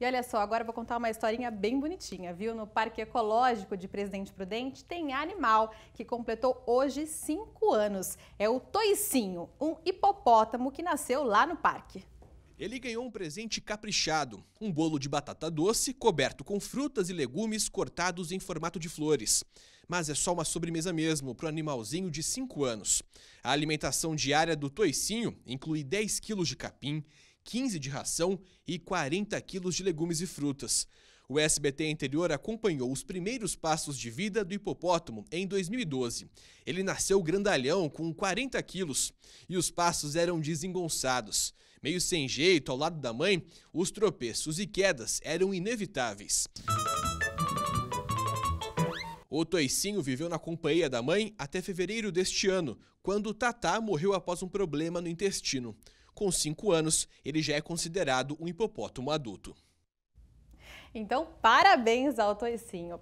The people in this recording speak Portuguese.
E olha só, agora vou contar uma historinha bem bonitinha, viu? No Parque Ecológico de Presidente Prudente tem animal que completou hoje cinco anos. É o Toicinho, um hipopótamo que nasceu lá no parque. Ele ganhou um presente caprichado: um bolo de batata doce coberto com frutas e legumes cortados em formato de flores. Mas é só uma sobremesa mesmo para o animalzinho de 5 anos. A alimentação diária do Toicinho inclui 10 quilos de capim, 15 de ração e 40 quilos de legumes e frutas. O SBT Interior acompanhou os primeiros passos de vida do hipopótamo em 2012. Ele nasceu grandalhão, com 40 quilos, e os passos eram desengonçados. Meio sem jeito, ao lado da mãe, os tropeços e quedas eram inevitáveis. O Toicinho viveu na companhia da mãe até fevereiro deste ano, quando o Tatá morreu após um problema no intestino. Com 5 anos, ele já é considerado um hipopótamo adulto. Então, parabéns ao Toicinho.